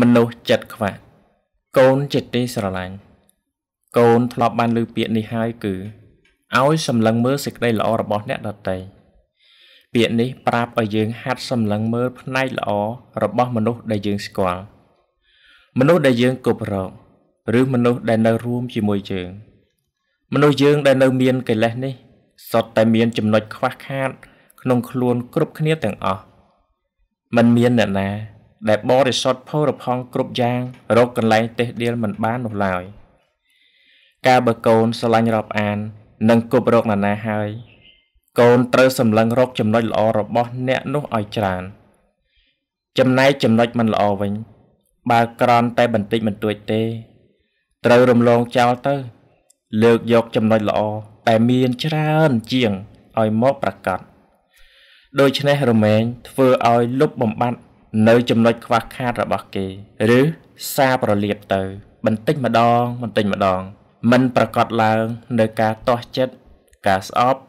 មនុស្សចិត្តខ្វះកូនចិត្តទីស្រឡាញ់កូនធ្លាប់បានលើពាក្យនេះហើយគឺឲ្យសម្លឹងមើលសេចក្តីល្អរបស់អ្នកដទៃពាក្យនេះប្រាប់ឲ្យយើងហាត់សម្លឹងមើលផ្នែកល្អរបស់មនុស្សដែលយើងស្គាល់មនុស្សដែលយើងគប់រក ឬមនុស្សដែលនៅរួមជាមួយយើង មនុស្សយើងដែលនៅមានកិលេសនេះសុទ្ធតែមានចំណុចខ្វះខាត ក្នុងខ្លួន គ្រប់គ្នាទាំងអស់มันមានអ្នកណាដែលបរិសុទ្ធផូរផង់គ្រប់យ៉ាង រកកន្លែងទេសដៀលមិនបាននោះឡើយការបើកូនស្រឡាញ់រាប់អាននឹងគប់រកណានាហើយកូនត្រូវសម្លឹងរកចំណុចល្អរបស់អ្នកនោះឲ្យច្រើនចំណែកចំណុចមិនល្អវិញបើក្រន់តែបន្តិចបន្តួចទេ ត្រូវរំលងចោលទៅ លើកយកចំណុចល្អតែមានច្រើនជាងឲ្យមកប្រកាសដូច្នេះរមែងធ្វើឲ្យលុបបំបាត់នៅចំណុចខ្វះខាតរបស់គេ ឬសារប្រលៀបទៅ បន្តិចម្ដង បន្តិចម្ដងมันប្រកាសឡើងនៅការតោះចិត្តការស្អប់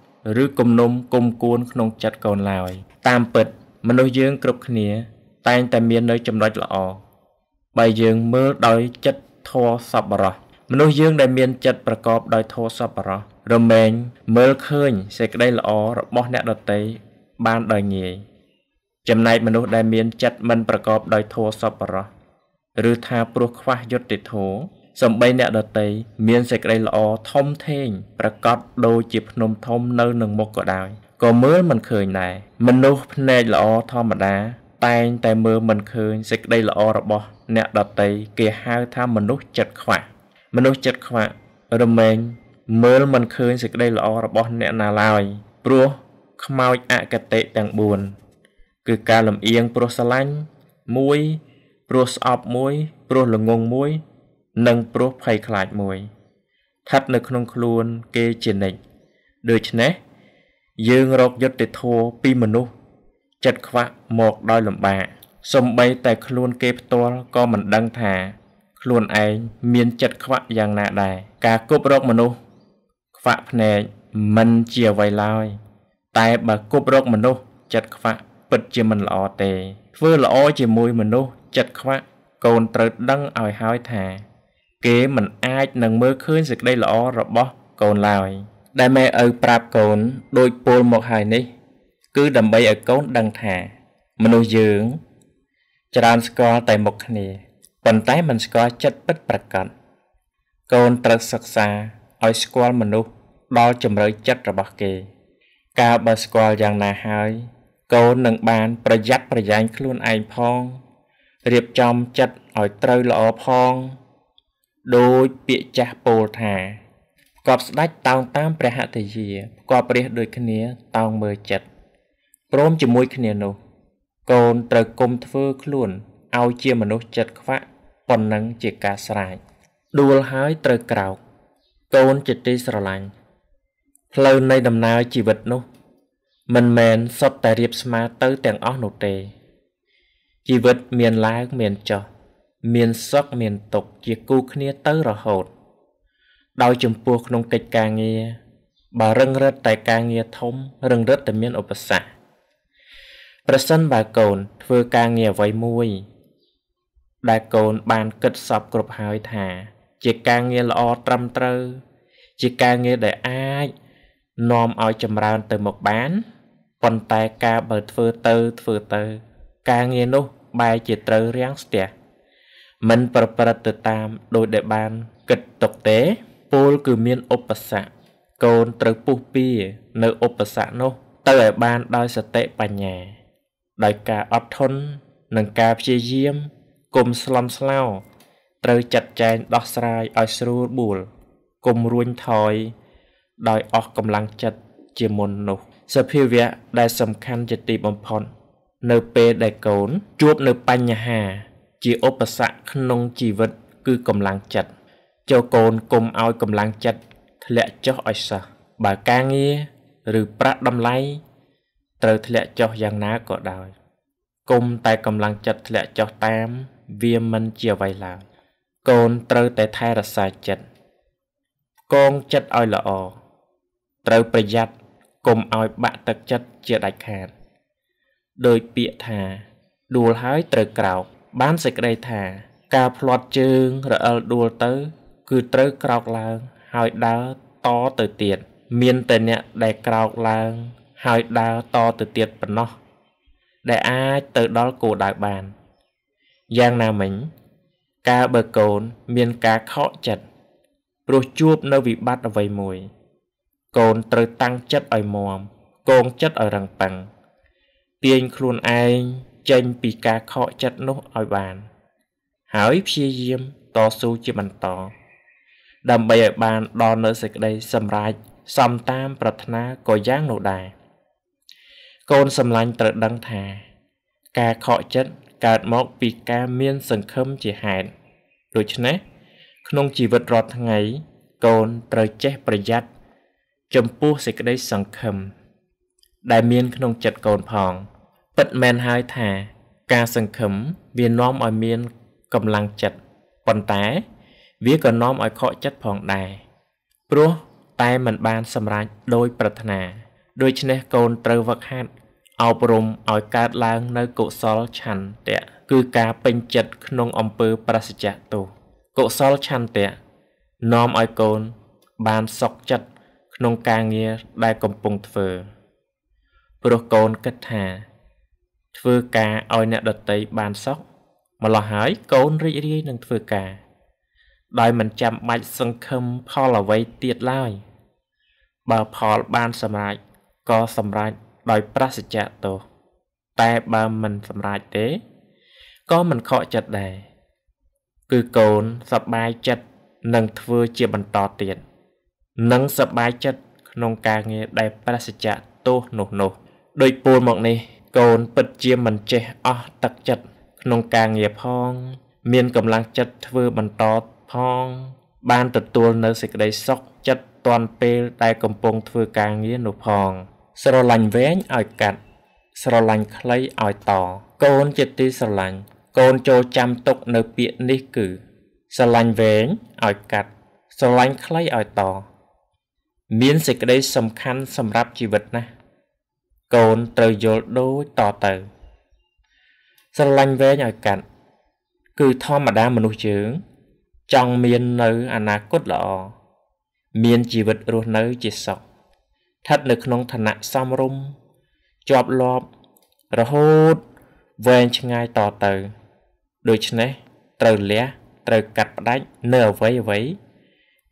ឬគំនុំគុំគួនក្នុងចិត្តកូនឡើយ តាមពិត មនុស្សយើងគ្រប់គ្នា តែងតែមាននៅចំណុចល្អបើយើងមើលដោយចិត្តធម៌សប្បុរសមនុស្សយើងដែលមាន ចិត្តប្រកបដោយធម៌សប្បុរសរមែងមើលឃើញសេចក្តីល្អរបស់អ្នកដទៃបានដោយងាយចំណែកមនុស្សដែលមាន ចិត្តមិនប្រកបដោយធម៌សប្បុរសឬថាព្រោះខ្វះយុត្តិធម៌សំបីអ្នកដតីមានសេចក្តីល្អធំធេង ប្រកបដូចជាភ្នំធំ នៅនឹងមុខក៏ដោយក៏មើលមិនឃើញដែរមនុស្សភ្នែកល្អ ធម្មតា តែងតែមើលមិនឃើញសេចក្តីល្អរបស់ អ្នកដតីគេហៅថាមនុស្សចិត្តខ្វះមនុស្សចិត្តខ្វះរមែងមើលមិនឃើញសេចក្តីល្អរបស់អ្នកណាឡើយព្រោះខ្មោចអកតេទាំង4គឺការលំអៀងព្រោះស្រឡាញ់មួយព្រោះស្អប់មួយព្រោះល្ងងមួយ និងព្រោះភ័យខ្លាចមួយស្ថិតនៅក្នុងខ្លួនគេជានិច្ចដូច្នេះយើងរកយុត្តិធម៌ពីមនុស្សចិត្តខ្វាក់មកដោយលំបាកសំបីតែខ្លួនគេផ្ទាល់ក៏មិនដឹងថា ខ្លួនឯងមានចិត្តខ្វាក់យ៉ាងណាដែរការគប់រកមនុស្សខ្វាក់ភ្នែកមិនជាអ្វីឡើយ តែបើគប់រកមនុស្សចិត្តខ្វាក់ពិតជាមិនល្អទេធ្វើល្អជាមួយមនុស្សចិត្តខ្វាក់កូនត្រូវដឹងឲ្យហើយថា គេមិនអាចនឹងមើលឃើញសេចក្តីល្អរបស់កូនឡើយ ដែលម៉ែឪប្រាប់កូនដូចពោលមកហើយនេះ គឺដើម្បីឲ្យកូនដឹងថា មនុស្សយើង ច្រើនស្គាល់តែមុខគ្នាប៉ុន្តែមិនស្គាល់ចិត្តពិតប្រាកដកូនត្រូវសិក្សាឲ្យស្គាល់មនុស្សដល់ជំរឿចិត្តរបស់គេ ការបើស្គាល់យ៉ាងណាហើយកូននឹងបានប្រយ័ត្នប្រយែងខ្លួនឯងផងរៀបចំចិត្តឲ្យត្រូវល្អផងដោយពាក្យចាស់ពោលថាផ្គប់ស្ដេចតោងតាមព្រះហតយាផ្គប់ព្រះដូចគ្នាតោងមើលចិត្តព្រមជាមួយគ្នានោះ កូនត្រូវគុំធ្វើខ្លួនឲ្យជាមនុស្សចិត្តខ្វាក់ប៉ុណ្ណឹងជាការស្រាចដួលហើយត្រូវក្រោកកូនជាទីស្រឡាញ់ផ្លូវនៃដំណើរជីវិតនោះមិនមែនសុទ្ធតែរៀបស្មើទៅទាំងអស់នោះទេជីវិតមានឡើងមានចុះមានសុខមានទុក្ខជាគូគ្នាទៅរហូត ដោយចំពោះក្នុងកិច្ចការងារបើរឹងរិតតែការងារធំរឹងរិតតែមានឧបសគ្គប្រសិនបើកូនធ្វើការងារអ្វីមួយ ដែលកូនបានគិតសពគ្រប់ហើយថាជាការងារល្អត្រឹមត្រូវជាការងារដែលអាចនាំឲ្យចម្រើនទៅមុខបានប៉ុន្តែការបើធ្វើទៅធ្វើទៅ ការងារនោះបែរជាត្រូវរាំងស្ទះមិនប្រព្រឹត្តទៅតាមដោយដែលបានគិតទុកទេពលគឺមានឧបសគ្គកូនត្រូវពុះពៀនៅឧបសគ្គនោះ ទៅឲ្យបានដោយសតិបញ្ញា ដោយការអត់ធន់និងការព្យាយាមគុំស្លំស្លោត្រូវចាត់ចែងដោះស្រាយឲ្យស្រួលបួលគុំរួញថយ ដោយអស់កម្លាំងចិត្តជាមុននោះសភាវៈដែលសំខាន់ជាទីបំផុតនៅពេលដែលកូនជួបនៅបញ្ហាជាឧបសគ្គក្នុងជីវិតគឺកម្លាំងចិត្តចូលកូនកុំឲ្យកម្លាំងចិត្តធ្លាក់ចុះឲ្យសោះបើការងារឬប្រាក់តម្លៃត្រូវធ្លាក់ចុះយ៉ាងណាក៏ដោយគុំតែកម្លាំងចិត្តធ្លាក់ចុះតាមវាមិនជាអ្វីឡើយកូនត្រូវតែថែរក្សាចិត្តកងចិត្តឲ្យល្អត្រូវប្រយ័ត្នកុំឲ្យបាក់ទឹកចិត្តជាដាច់ខាតដោយពាក្យថា ដួលហើយត្រូវក្រោកបានសេចក្តីថា ការផ្លាត់ជើងរអិលដួលទៅ គឺត្រូវក្រោកឡើងហើយដើរតទៅទៀតមានតែអ្នកដែលក្រោកឡើងហើយដើរតទៅទៀតប៉ុណ្ណោះដែលអាចទៅដល់គោលដៅបានយ៉ាងណាមិញ ការបើកូនមានការខកចិត្តព្រោះជួបនៅវិបត្តិអ្វីមួយកូនត្រូវតាំងចិត្តឲ្យមាំកងចិត្តឲ្យរឹងប៉ឹងទាញខ្លួនឯងចេញពីការខកចិត្តនោះឲ្យបាន ហើយព្យាយាមតស៊ូជាបន្តដើម្បីឲ្យបានដល់នៅសេចក្តីសម្រេចសំតាមប្រាថ្នាក៏យ៉ាងនោះដែរកូនសម្លាញ់ត្រូវដឹងថា ការខកចិត្តកើតមកពីការមានសង្ឃឹមជាហេតុដូច្នេះក្នុងជីវិតរាល់ថ្ងៃ កូនត្រូវចេះប្រយ័ត្នចំពោះសេចក្តីសង្ឃឹមដែលមានក្នុងចិត្តកូនផងពិតមែនហើយថាការសង្ឃឹមវានាំឲ្យមានកម្លាំងចិត្តប៉ុន្តែ វាក៏នាំឲ្យខកចិត្តផងដែរព្រោះតែมันបានសម្រេចដោយ ប្រាថ្នាដូច្នេះកូនត្រូវវឹកហាត់អប់រំឲ្យកើតឡើង នៅកុសលឆន្ទៈគឺការពេញចិត្តក្នុងអំពើប្រសិទ្ធៈទោសកុសលឆន្ទៈនាំឲ្យកូនបានសុខចិត្តក្នុងការងារដែលកំពុងធ្វើព្រោះកូនគិតថា ធ្វើការឲ្យអ្នកដតីបានសុខម្ល៉េះហើយកូនរីករាយនឹងធ្វើការដោយមិនចាំបាច់សង្ឃឹមផលអ្វីទៀតឡើយ បើផលបានសម្រេចក៏សម្រេចដោយប្រសិជ្ជៈទោសតែបើមិនសម្រេចទេក៏មិនខកចិត្តដែរគឺកូនសប្បាយចិត្តនឹងធ្វើជាបន្តទៀតនិងសប្បាយចិត្តក្នុងការងារដែលព្រះសច្ចៈទោសនោះនោះដោយពូលមកនេះ កូនពិតជាមិនចេះអស់ទឹកចិត្តក្នុងការងារផងមានកម្លាំងចិត្តធ្វើបន្តផងបានទទួលនៅសេចក្តីសុខចិត្តតាន់ពេលដែលកំពុងធ្វើការងារនោះផង ស្រឡាញ់វែងឲ្យកាត់ស្រឡាញ់ខ្លីឲ្យតកូនជាទីស្រឡាញ់កូនចូលចាំទុកនៅពាក្យនេះគឺស្រឡាញ់វែងឲ្យកាត់ស្រឡាញ់ខ្លីឲ្យតមានសេចក្តីសំខាន់សម្រាប់ជីវិតណាស់កូនត្រូវយល់ដូចតទៅស្រឡាញ់វែងឲ្យកាត់គឺធម្មតាមនុស្សយើង ចង់មាននៅអនាគតល្អមានជីវិតរស់នៅជាសុខស្ថិតនៅក្នុងឋានៈសមរម្យជាប់លាប់រហូតវែងឆ្ងាយតទៅ ដូច្នេះត្រូវលះត្រូវកាត់ផ្ដាច់នៅអ្វីអ្វី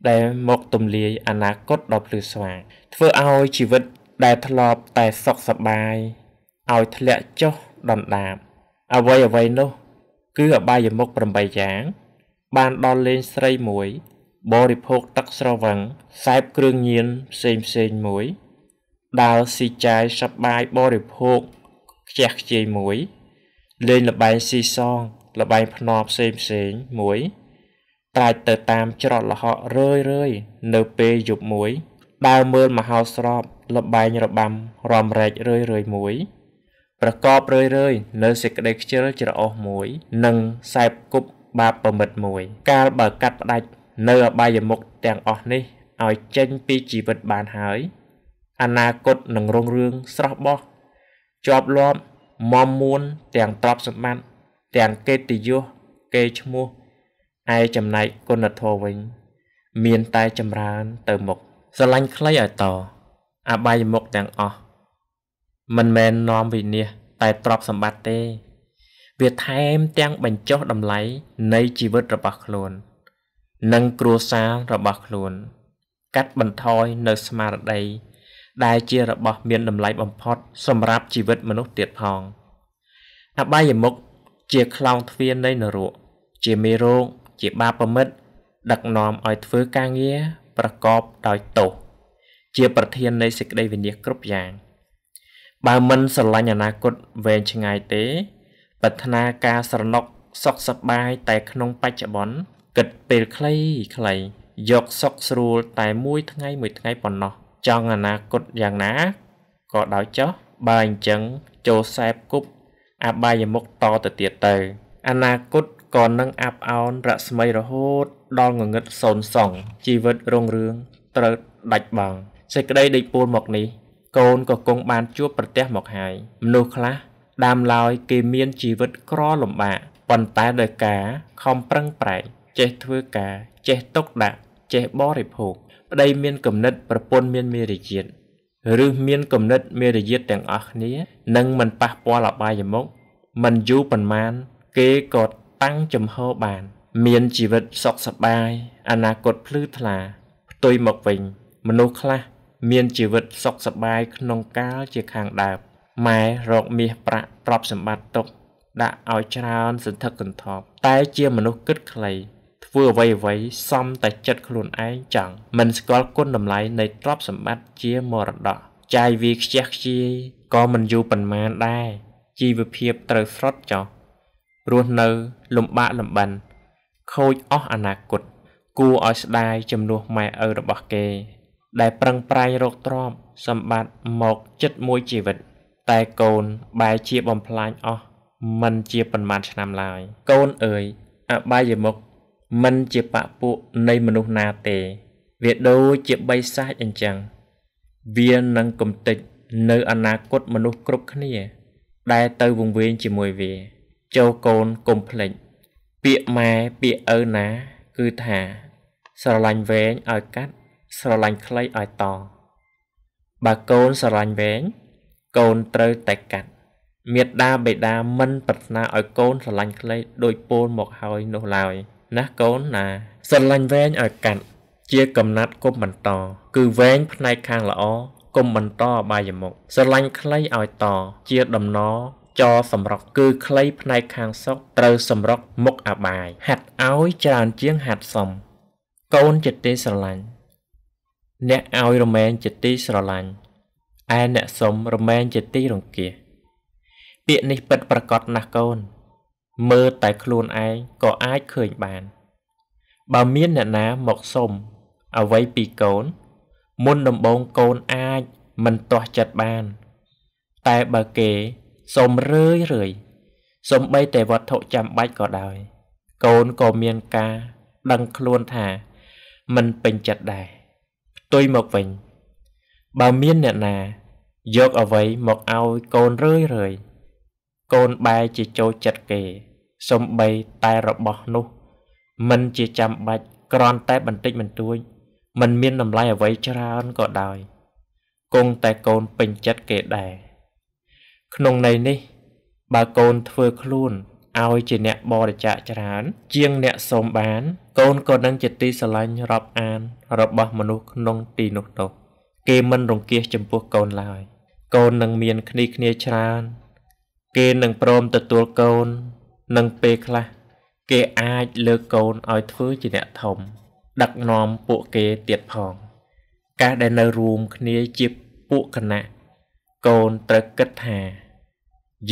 ដែលមកទំលាយអនាគតដ៏ភ្លឺស្វាងធ្វើឲ្យជីវិតដែលធ្លាប់តែសុខសប្បាយឲ្យធ្លាក់ចុះដណ្ដាបអ្វីអ្វីនោះ គឺអបាយមុខ8យ៉ាង បានដល់លេងស្រីមួយ បរិភោគទឹកស្រវឹងខ្សែបគ្រឿងញៀនផ្សេងផ្សេងមួយដើរស៊ីចាយសប្បាយបរិភោគខ្ជះខ្ជាយមួយលេងលបែងស៊ីសងលបែងភ្នាល់ផ្សេងផ្សេងមួយត្រាច់ទៅតាមច្រកល្ហករឿយរឿយនៅពេលយប់មួយដើរមើលមហោស្រពលបែងរបាំរំរែករឿយរឿយមួយ ប្រកបរឿយរឿយនៅសេចក្តីខ្ជិលច្រអូសមួយ និងសែបគប់បាបប្រមិតមួយ កាលបើកាត់ផ្ដាច់នៅអបាយមុខទាំងអស់នេះឲ្យចេញពីជីវិតបានហើយអនាគតនឹងរុងរឿងស្រស់បោះជាប់លាប់មមមួនទាំងទ្រព្យសម្បត្តិទាំងកិត្តិយសគេឈ្មោះឯចំណែកគុណធម៌វិញ មានតែចម្រើនទៅមុខស្រឡាញ់ខ្លីឲ្យតអបាយមុខទាំងអស់មិនមែននាំវិនិច្ឆ័យតែទ្រព្យសម្បត្តិទេ វាថែមទាំងបញ្ចុះតម្លៃនៃជីវិតរបស់ខ្លួន និងគ្រួសាររបស់ខ្លួន កាត់បន្ថយនៅស្មារតីដែលជារបស់មានតម្លៃបំផុតសម្រាប់ជីវិតមនុស្សទៀតផងអបាយមុខជាខ្លោងទ្វារនៃនរកជាមេរោគជាបាបមិត្តដឹកនាំឲ្យធ្វើការងារប្រកបដោយទោសជាប្រធាននៃសេចក្តីវិនិច្ឆ័យគ្រប់យ៉ាងបើមិនស្រឡាញ់អនាគតវែងឆ្ងាយទេប្រាថ្នាការស្រណុកសុខសប្បាយតែក្នុងបច្ចុប្បន្នគិតពេលខ្លីខ្លី យកសុខស្រួលតែមួយថ្ងៃមួយថ្ងៃប៉ុណ្ណោះចង់អនាគតយ៉ាងណាក៏ដោយចោះបើអញ្ចឹងចូលសែបគប់អបាយមុខតទៅទៀតទៅអនាគតក៏នឹងអាប់អោនរស្មីរហូតដល់ងងឹតសូន្យសងជីវិតរុងរឿងត្រូវដាច់បង់សេចក្តីដេកពួលមកនេះកូនក៏គង់បានជួបប្រទះមកហើយមនុស្សខ្លះដើមឡើយគេមានជីវិតក្រលំបាកប៉ុន្តែដោយការខំប្រឹងប្រែងចេះធ្វើការ ចេះទុកដាក់ចេះបរិភោគប្តីមានគំនិតប្រពន្ធមានមេរយាទឬមានគំនិតមេរយាទទាំងអស់គ្នានឹងមិនប៉ះពាល់អបាយមុខមិនយូរប៉ុន្មានគេក៏តាំងចំហបាន មានជីវិតសុខសប្បាយអនាគតភ្លឺថ្លាផ្ទុយមកវិញ មនុស្សខ្លះមានជីវិតសុខសប្បាយក្នុងកាលជាខាងដើមម៉ែរកមាសប្រាក់ទ្រព្យសម្បត្តិទុកដាក់ឲ្យច្រើនសន្ធឹកសន្ធាប់តែជាមនុស្សគិតខ្លី ធ្វើអ្វីអ្វីសំតែចិត្តខ្លួនឯងចង់មិនស្គាល់គុណតម្លៃនៃទ្រព្យសម្បត្តិជាមរតកចាយវាខ្ជះខ្ជាយក៏មិនយូរប៉ុន្មានដែរជីវភាពត្រូវស្រុតចោះរស់នៅលំបាកលំបិនខូចអស់អនាគតគួរឲ្យស្ដាយចំនួនម៉ែឪរបស់គេ ដែលប្រឹងប្រែងរកទ្រព្យសម្បត្តិមកចិត្តមួយជីវិត តែកូនបែរជាបំផ្លាញអស់មិនជាប៉ុន្មានឆ្នាំឡើយ កូនអើយអបាយមុខមិនជាបពុនៃមនុស្សណាទេ វាដូចជាបីសាច់អញ្ចឹងវានឹងកំទេចនៅអនាគតមនុស្សគ្រប់គ្នា ដែលទៅវង្វេងជាមួយវាចូលកូនកុំភ្លេច ពាក្យម៉ែពាក្យឪណា គឺថាស្រឡាញ់វែងឲ្យកាត់ស្រឡាញ់ខ្លីឲ្យតបើកូនស្រឡាញ់វែងកូនត្រូវតែកាត់មេដាបេដាមិន ប្រាថ្នាឲ្យកូនស្រឡាញ់ខ្លីដោយពោលមកហើយនោះឡើយណាកូនណាស្រឡាញ់វែងឲ្យកាត់ជាកំណាត់គុំបន្តគឺវែងផ្នែកខាងល្អគុំបន្តបាយមុខស្រឡាញ់ខ្លីឲ្យត ជាដំណរចសម្រុកគឺគ្លីផ្នែកខាងសុខត្រូវសម្រុកមុខអាបាយហាត់ឲ្យច្រើនជាងហាត់សមកូនជាទីស្រឡាញ់អ្នកឲ្យរមែងជាទីស្រឡាញ់ឯអ្នកសុំរមែងជាទីរង្គៀសពាក្យនេះពិតប្រកបណាស់កូន មើលតែខ្លួនឯងក៏អាចឃើញបាន បើមានអ្នកណាមកសុំអ្វីពីកូន មុនដំបូងកូនអាចមិនទាស់ចិត្តបាន តែបើគេសូមរឿយរឿយសំបីតែវត្ថុចាំបាច់ក៏ដោយ កូនក៏មានការដឹងខ្លួនថាមិនពេញចិត្តដែរផ្ទុយមកវិញ បើមានអ្នកណាយកអ្វីមកឲ្យកូនរឿយរឿយកូនបែរជាចូលចិត្តគេសំបីតែរបស់នោះមិនជាចាំបាច់ក្រាន់តែបន្តិចបន្តួចមិនមានតម្លៃអ្វីច្រើនក៏ដោយគង់តែកូនពេញចិត្តគេដែរក្នុងន័យនេះបើកូនធ្វើខ្លួនឲ្យជាអ្នកបរិច្ចាគច្រើន ជាងអ្នកសូមបាន កូនក៏នឹងជាទីស្រឡាញ់រាប់អាន របស់មនុស្សក្នុងទីនោះទៅគេមិនរង្គៀសចំពោះកូនឡើយកូននឹងមានគ្នាគ្នាច្រើន គេនឹងព្រមទទួលកូននឹងពេលខ្លះគេអាចលើកកូនឲ្យធ្វើជាអ្នកធំ ដឹកនាំពួកគេទៀតផង ការដែលនៅរួមគ្នាជាពួកគណៈកូនត្រូវគិតថា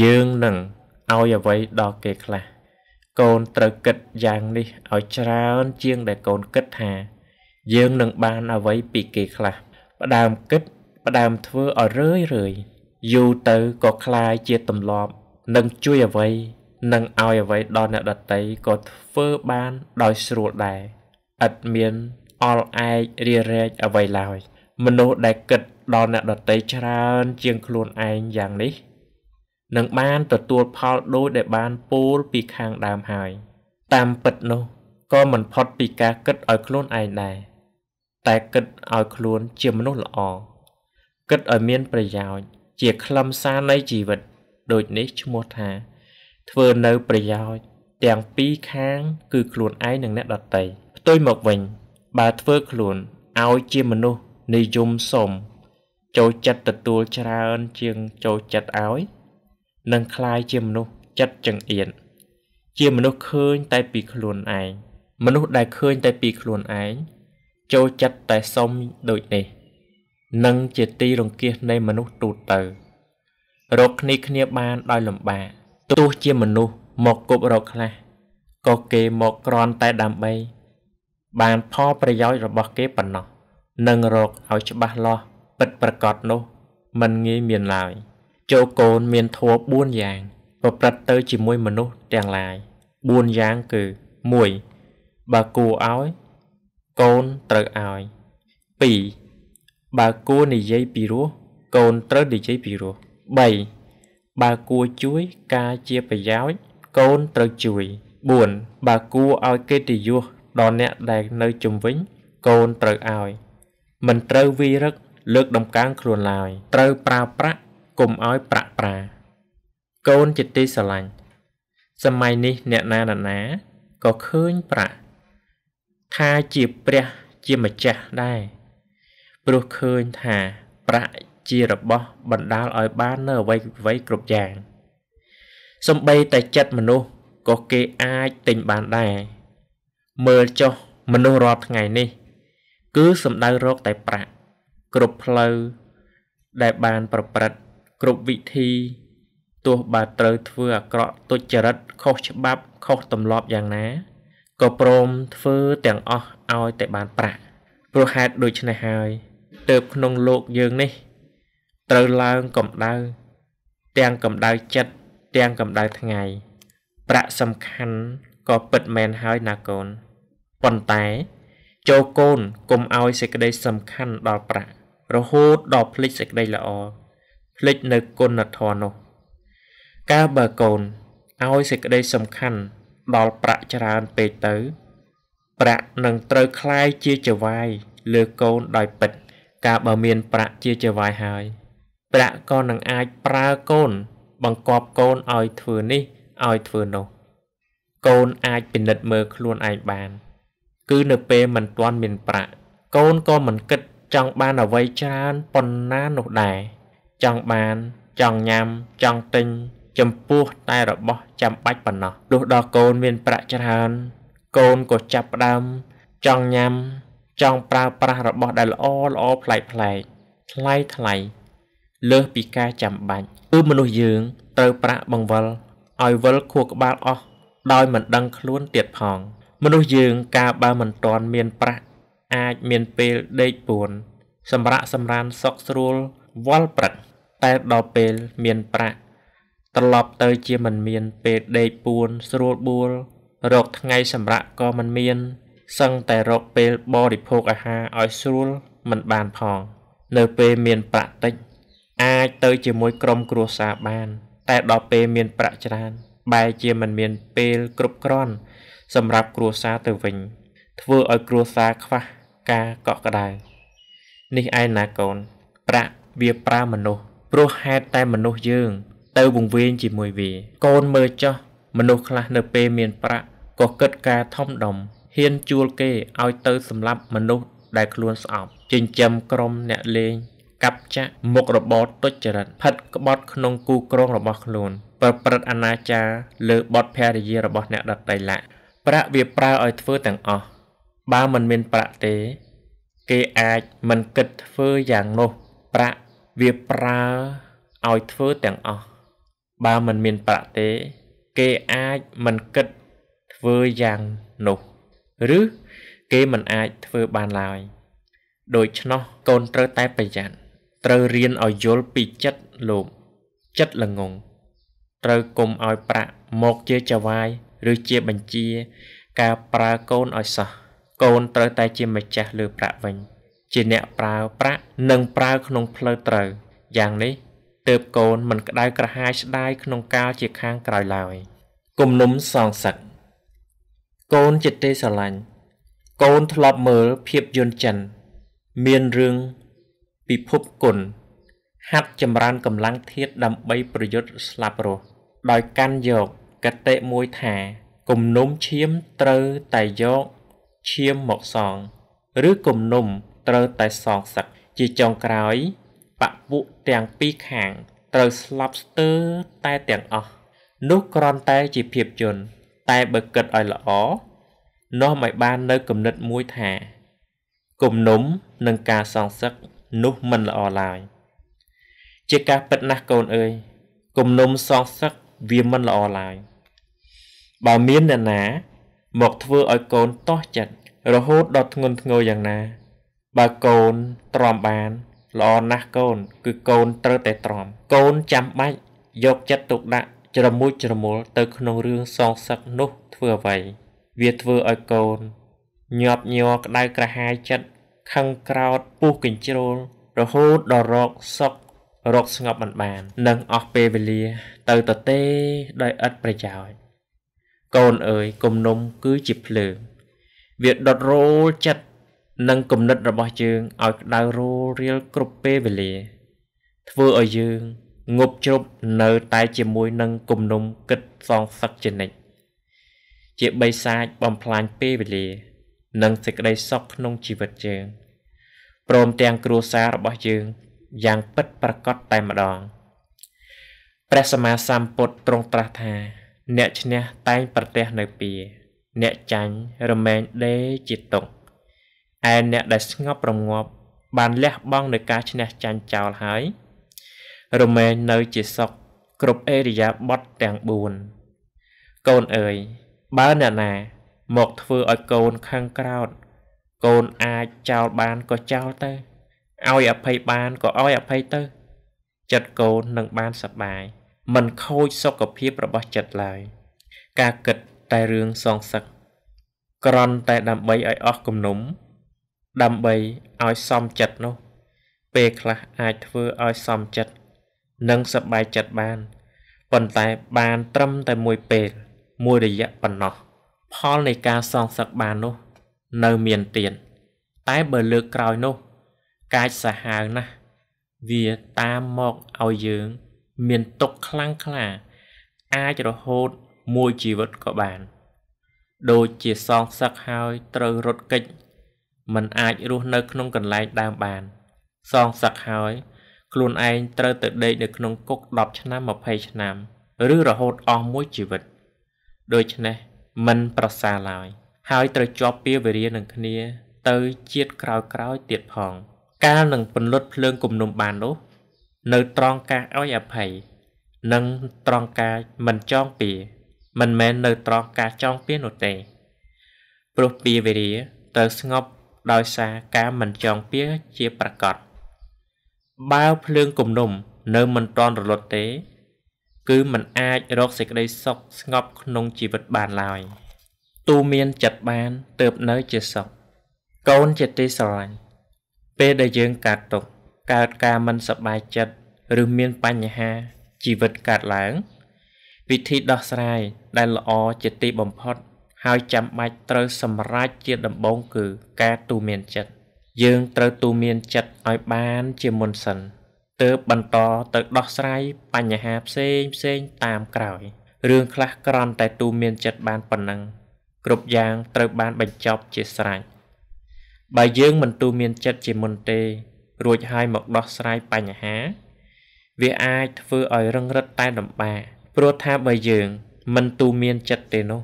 យើងនឹងឲ្យអ្វីដល់គេខ្លះកូនត្រូវគិតយ៉ាងនេះឲ្យច្រើនជាងដែលកូនគិតថាយើងនឹងបានអ្វីពីគេខ្លះផ្ដើមគិតផ្ដើមធ្វើឲ្យរឿយរឿយយូរទៅក៏คล้ายជាទម្លាប់នឹងជួយអ្វីនឹងឲ្យអ្វីដល់អ្នកដតីក៏ធ្វើបានដោយស្រួលដែរឥតមានអល់ឯករារែកអ្វីឡើយ មនុស្សដែលគិតដល់អ្នកដតីច្រើនជាងខ្លួនឯងយ៉ាងនេះនឹងបាន ទទួលផលដូចដែលបានពោលពីខាងដើមហើយ តាមពិតនោះក៏មិនផុតពីការគិតឲ្យខ្លួនឯងដែរតែគិតឲ្យខ្លួនជាមនុស្សល្អគិតឲ្យមានប្រយោជន៍ជាខ្លឹមសារនៃជីវិតដូចនេះឈ្មោះថា ធ្វើនៅប្រយោជន៍ទាំងពីរខាងគឺខ្លួនឯងនិងអ្នកដទៃផ្ទុយមកវិញបើធ្វើខ្លួនឲ្យជាមនុស្សនិយមសុំចូលចិត្តទទួលច្រើនជាងចូលចិត្តឲ្យនឹងคล้ายជាមនុស្សចិត្តចង្អៀនជាមនុស្សឃើញតែពីខ្លួនឯងមនុស្សដែលឃើញតែពីខ្លួនឯងចូលចិត្តតែសុំដូចនេះនឹងជាទីរង្គៀសនៃមនុស្សទូទៅរកគ្នាគ្នាបានដោយលំបាកទោះជាមនុស្សមកគប់រកខ្លះក៏គេមកក្រាន់តែដើម្បី បានផលប្រយោជន៍របស់គេប៉ុណ្ណោះនឹងរកឲ្យច្បាស់លាស់ពិតប្រកបនោះមិនងាយមានឡើយ។ចូលកូនមានធัว4យ៉ាង ប្រព្រឹត្តទៅជាមួយមនុស្សទាំងឡាយ4យ៉ាងគឺ1បើគួរឲ្យកូនត្រូវឲ្យ2បើគួរនិយាយពីរោះកូនត្រូវនិយាយពីរោះ3បើគួរជួយការជាប្រយោជន៍កូនត្រូវជួយ4បើគួរឲ្យកិត្តិយសដល់អ្នកដែលនៅ ជំវិញ កូនត្រូវឲ្យ មិនត្រូវវីរឹកលើក ដំកើងខ្លួនឡើយត្រូវប្រើប្រាស់កុំឲ្យប្រាក់ប្រាកូនជាទីស្រឡាញ់សម័យនេះអ្នកណានណាក៏ឃើញប្រាក់ថាជាព្រះជាម្ចាស់ដែរព្រោះឃើញថាប្រាក់ជារបស់បណ្ដាលឲ្យបាននៅអ្វីអ្វីគ្រប់យ៉ាងសំបីតែចិត្តមនុស្សក៏គេអាចទិញបានដែរមើលចុះមនុស្សរាល់ថ្ងៃនេះ គឺសំដៅរកតែប្រាក់គ្រប់ផ្លូវដែលបានប្រព្រឹត្តគ្រប់វិធីទោះបើត្រូវធ្វើអាក្រក់ទុច្ចរិតខុសច្បាប់ខុសទម្លាប់យ៉ាងណាក៏ព្រមធ្វើទាំងអស់ឲ្យតែបានប្រាក់ព្រោះហេតុដូច្នេះហើយទៅក្នុងលោកយើងនេះត្រូវឡើងកម្ដៅទាំងកម្ដៅចិត្តទាំងកម្ដៅថ្ងៃប្រាក់សំខាន់ក៏ពិតមែនហើយណាកូនប៉ុន្តែ ចូលកូនកុំឲ្យសេចក្តីសំខាន់ដល់ប្រាក់រហូតដល់ភ្លេចសេចក្តីល្អភ្លេចនៅគុណធម៌នោះកាលបើកូនឲ្យសេចក្តីសំខាន់ដល់ប្រាក់ច្រើនពេកទៅ ប្រាក់នឹងត្រូវคล้ายជាចវាយលើកូនដោយពិតកាលបើមានប្រាក់ជាចវាយហើយ ប្រាក់ក៏នឹងអាចប្រើកូនបង្កប់កូនឲ្យធ្វើនេះឲ្យធ្វើនោះកូនអាចពិនិត្យមើលខ្លួនឯងបាន គឺនៅពេលមិនទាន់មានប្រាក់កូនក៏មិនគិតចង់បានអ្វីច្រើនប៉ុណ្ណានោះដែរចង់បានចង់ញ៉ាំចង់ទិញចំពោះតែរបស់ចាំបាច់ប៉ុណ្ណោះទោះដល់កូនមានប្រាក់ច្រើនកូនក៏ចាប់ផ្ដើមចង់ញ៉ាំចង់ប្រើប្រាស់របស់ដែលល្អល្អប្លែកប្លែកថ្លៃថ្លៃលើសពីការចាំបាច់គឺមនុស្សយើងត្រូវប្រាក់បង្វិលឲ្យវិលខួរក្បាលអស់ដោយមិនដឹងខ្លួនទៀតផង មនុស្សយើងកាលបើមិនទាន់មានប្រាក់ អាចមានពេលដេកពួន សម្រាកសម្រានសុខស្រួលវល់ព្រឹកតែដល់ពេលមានប្រាក់ត្រឡប់ទៅជាមិនមានពេលដេកពួនស្រួលបួល រកថ្ងៃសម្រាប់ក៏មិនមានសឹងតែរកពេលបរិភោគអាហារឲ្យស្រួលមិនបានផងនៅពេលមានប្រាក់តិច អាចទៅជាមួយក្រុមគ្រួសារបាន តែដល់ពេលមានប្រាក់ច្រើន បែរជាមិនមានពេលគ្រប់គ្រាន់សម្រាប់គ្រួសារទៅវិញ ធ្វើឲ្យគ្រួសារខ្វះការកក់ក្ដៅនេះឯណាកូនប្រាក់វាប្រើមនុស្សព្រោះហេតុតែមនុស្សយើង ទៅវង្វេងជាមួយវា កូនមើលចោះមនុស្សខ្លះនៅពេលមានប្រាក់ក៏គិតការធំដុំហ៊ានជួលគេឲ្យទៅ សម្លាប់មនុស្សដែលខ្លួនស្អប់ចិញ្ចឹមក្រុមអ្នកលេងកាប់ចាក់មុខរបរទុច្ចរិតផិតក្បត់ក្នុងគូក្រងរបស់ខ្លួនប្រព្រឹត្តអនាចារលើបទភរិយារបស់អ្នកដតីឡាប្រាក់វាប្រើឲ្យធ្វើទាំងអស់បើមិនមានប្រាក់ទេ គេអាចមិនគិតធ្វើយ៉ាងនោះប្រាក់វាប្រើឲ្យធ្វើទាំងអស់បើមិនមានប្រាក់ទេ គេអាចមិនគិតធ្វើយ៉ាងនោះ ឬគេមិនអាចធ្វើបានឡើយ ដូច្នោះកូនត្រូវតែប្រយ័ត្នត្រូវរៀនឲ្យយល់ពីចិត្តលោភចិត្តល្ងងត្រូវគុំឲ្យប្រាក់មកជាចវាយ ឬជាបញ្ជា ការប្រើកូនឲ្យសោះកូនត្រូវតែជាម្ចាស់លើប្រាក់វិញ។ជាអ្នកប្រើប្រាក់និងប្រើក្នុងផ្លូវត្រូវ យ៉ាងនេះទើបកូនមិនក្តៅក្រហាយស្ដាយក្នុងកាលជាខាងក្រោយឡើយគំនុំសងសឹកកូនចិត្តទេស្រឡាញ់កូនធ្លាប់មើលភាពយន្តចិន មានរឿងពិភពគុណហាត់ចម្រើនកម្លាំងធាតដើម្បីប្រយុទ្ធស្លាប់រស់ដោយកាន់យកកតិមួយថាគំនុំឈាមត្រូវតែយកឈាមមកសងឬគំនុំត្រូវតែសងសឹកជាចុងក្រោយបពុទាំងពីរខាងត្រូវស្លាប់ស្ទើរតែទាំងអស់នោះគ្រាន់តែជាភាពយន្តតែបើគិតឲ្យល្អនោះមិនបាននៅគំនិតមួយថាគំនុំនិងការសងសឹកនោះមិនល្អឡើយជាការពិតណាស់កូនអើយគំនុំសងសឹកវាមិនល្អឡើយបើមានអ្នកណាមកធ្វើឲ្យកូនតោះចិត្តរហូតដល់ធ្ងន់ធ្ងរយ៉ាងណាបើកូនទ្រាំបានល្អណាស់កូន គឺកូនត្រូវតែទ្រាំកូនចាំបាច់យកចិត្តទុកដាក់ជ្រមុជជ្រមុលទៅក្នុងរឿងសងសឹកនោះធ្វើអ្វីវាធ្វើឲ្យកូនញាប់ញ័រក្តៅក្រហាយចិត្តខឹងក្រោតពុះកញ្ជ្រោលរហូតដល់រកសុខរកស្ងប់មិនបាននឹងអស់ពេលវេលា ទៅតទេដោយឥតប្រយោជន៍កូនអើយគំនុំគឺជាភ្លើង វាដុតរោលចិត្តនិងគំនិតរបស់យើងឲ្យក្តៅរੂលរៀលគ្រប់ពេលវេលាធ្វើឲ្យយើងងប់ជ្រប់នៅតែជាមួយនឹងគំនុំគិតសងសឹកជានិច្ចជាបិសាចបំផ្លាញពេលវេលា និងសេចក្តីសុខក្នុងជីវិតយើងព្រមទាំងគ្រួសាររបស់យើង យ៉ាងពិតប្រាកដតែម្ដងព្រះសម្មាសម្ពុទ្ធទ្រង់ត្រាស់ថាអ្នកឈ្នះតែងប្រទះនៅពីអ្នកចាញ់រមែងដេជាຕົកឯអ្នកដែលស្ងប់រងាប់បានលះបង់នៅការឈ្នះចាញ់ចោលហើយរមែងនៅជាសុខគ្រប់អេរិយាបថទាំង4កូនអើយបើអ្នកណាមកធ្វើឲ្យកូនខឹងក្រោត កូនអាចចោលបានក៏ចោលទៅឲ្យអភ័យបានក៏ឲ្យអភ័យទៅ ចិត្តកូននឹងបានសប្បាយមិនខូចសុខភាពរបស់ចិត្តឡើយ ការគិតតែរឿងសងសឹកក្រន់តែដើម្បីឲ្យអស់គំនុំដើម្បីឲ្យសមចិត្តនោះ ពេលខ្លះអាចធ្វើឲ្យសមចិត្តនិងសប្បាយចិត្តបានប៉ុន្តែបានត្រឹមតែមួយពេលមួយរយៈប៉ុណ្ណោះ ផលនៃការសងសឹកបាននោះ នៅមានទៀតតែបើលើកក្រោយនោះ កាចសាហាវណាស់វាតាមមកឲ្យយើង មានទុកខ្លាំងខ្លា អាចរហូតមួយជីវិតក៏បាន ដូចជាសងសឹកហើយត្រូវរត់គេចមិនអាចរស់នៅក្នុងកន្លែងដើមបានសងសឹកហើយខ្លួនឯងត្រូវទៅដេកនៅក្នុងគុក10ឆ្នាំ20ឆ្នាំ ឬរហូតអស់មួយជីវិត ដូច្នេះមិនប្រសាឡើយ ហើយត្រូវជាប់ពាវរានឹងគ្នា ទៅជាតិក្រោយក្រោយទៀតផង កាលនឹងពន្លត់ភ្លើងគំនុំបាននោះនៅត្រង់ការឲ្យអភ័យនិងត្រង់ការមិនចងពៀមិនមែននៅត្រង់ការចងពៀនោះទេព្រោះពៀវេរាត្រូវស្ងប់ដោយសារការមិនចងពៀជាប្រកបបើភ្លើងគំនុំនៅមិនទាន់រលត់ទេ គឺมันអាចរកសេចក្តីសុខស្ងប់ក្នុងជីវិតបានឡើយទូមានចិត្តបានទើបនៅជាសុខកូនជាទីស្រឡាញ់ពេលដែលយើងកើតទុក្ខកើតការមិនសប្បាយចិត្តឬមានបញ្ហាជីវិតកើតឡើង វិធីដោះស្រាយដែលល្អជាទីបំផុតហើយចាំបាច់ត្រូវសម្រេចជាដំបូងគឺការទូមានចិត្តយើងត្រូវទូមានចិត្តឲ្យបានជាមុនសិនទើបបន្តទៅដោះស្រាយបញ្ហាផ្សេងផ្សេងតាមក្រោយរឿងខ្លះក្រំតែទូមានចិត្តបានប៉ុណ្ណឹង គ្រប់យ៉ាងត្រូវបានបញ្ចប់ជាស្រេចបើយើងមិនទូមានចិត្តជាមុនទេ រួចហើយមកដោះស្រាយបញ្ហា វាអាចធ្វើឲ្យរឹងរឹតតែលំបាកព្រោះថាបើយើង មិនទូមានចិត្តទេនោះ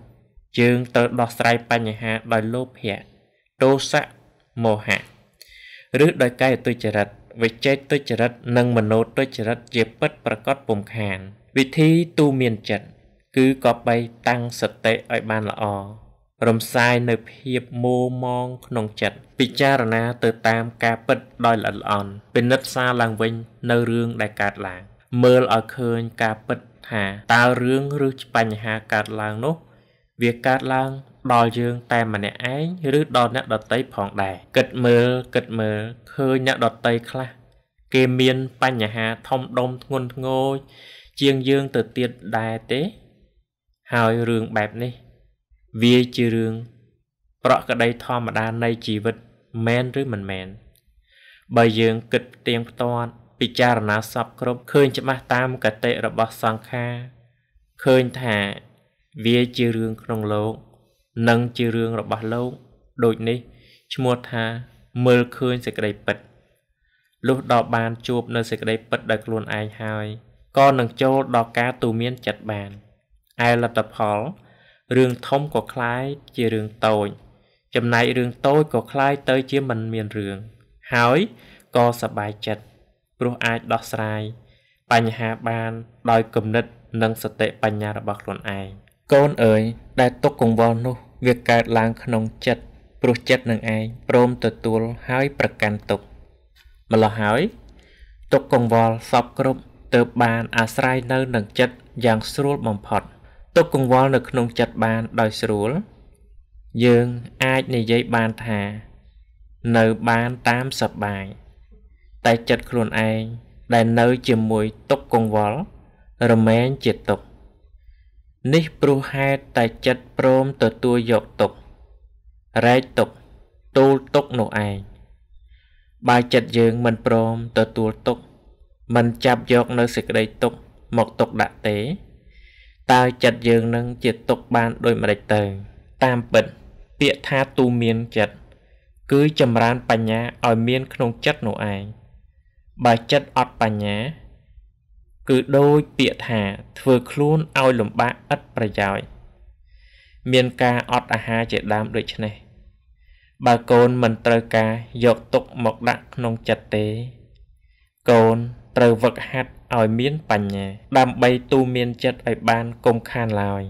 យើងត្រូវដោះស្រាយបញ្ហាដោយលោភៈទោសៈមោហៈឬដោយកាយទុច្ចរិតវិចេតទុច្ចរិតនិងមโนទុច្ចរិតជាពិតប្រកបពុំខាន វិធីទូមានចិត្តគឺក៏បីតាំងសតិឲ្យបានល្អរំសាយនៅភាពមោមងក្នុងចិត្តពិចារណាទៅតាមការពិតដោយល្អិតល្អន់ពិនិត្យសារឡើងវិញនៅរឿងដែលកើតឡើងមើលឲ្យឃើញការពិតថាតើរឿងឬបញ្ហាកើតឡើងនោះវាកើតឡើងដល់យើងតែម្នាក់ឯងឬដល់អ្នកដតីផងដែរគិតមើលគិតមើលឃើញអ្នកដតីខ្លះគេមានបញ្ហាធំដុំធ្ងន់ធ្ងរជាងយើងទៅទៀតដែរទេ ហើយរឿងបែបនេះ វាជារឿងប្រក្រតីធម្មតានៃជីវិតមែនឬមិនមែនបើយើងគិតផ្ទៀងផ្ទាត់ពិចារណាសពគ្រប់ឃើញច្បាស់តាមកតិរបស់សង្ខារឃើញថាវាជារឿងក្នុងលោក និងជារឿងរបស់លោកដូចនេះឈ្មោះថាមើលឃើញសេចក្តីពិតលុះដល់បានជួបនៅសេចក្តីពិតដោយខ្លួនឯងហើយក៏នឹងចូលដល់ការទូមានចិត្តបានឯលទ្ធផលរឿងធំក៏คล้ายជារឿងតូចចំណែករឿងតូចក៏คล้ายទៅជាមិនមានរឿង ហើយក៏សบายចិត្តព្រោះអាចដោះស្រាយបញ្ហាបានដោយគំនិតនិងសតិបញ្ញារបស់ខ្លួនឯង។កូនអើយដែលទុកកង្វល់នោះ វាកើតឡើងក្នុងចិត្តព្រោះចិត្តនឹងឯងព្រមទទួលហើយប្រកាន់ទុកម្លោះហើយទុកកង្វល់សពគ្រប់ទើបបានអាស្រ័យនៅនឹងចិត្តយ៉ាងស្រួលបំផុតទុកកង្វល់នៅក្នុងចិត្តបានដោយស្រួល យើងអាចនិយាយបានថា នៅបានតាមសប្បាយតែចិត្តខ្លួនឯងដែលនៅជាមួយទុកកង្វល់រមែងជាទុក្ខនេះព្រោះហេតុតែចិត្តព្រមទទួលយកទុករែកទុកទូលទុកនោះឯងបើចិត្តយើងមិនព្រមទទួលទុកមិនចាប់យកនៅសេចក្តីទុកមកទុកដាក់ទេតើចិត្តយើងនឹងជាទុកបានដោយម្ដេចទៅ តាមពិតពាក្យថាទូមានចិត្តគឺចម្រើនបញ្ញាឲ្យមានក្នុងចិត្តនោះឯងបើចិត្តអត់បញ្ញាគឺដូចពាក្យថាធ្វើខ្លួនឲ្យលំបាកឥតប្រយោជន៍មានការអត់អាហារជាដើមដូចនេះបើកូនមិនត្រូវការយកទុកមកដាក់ក្នុងចិត្តទេ កូនត្រូវវឹកហាត់ឲ្យមានបញ្ញាដើម្បីទូមានចិត្តឲ្យបានគំខានឡើយ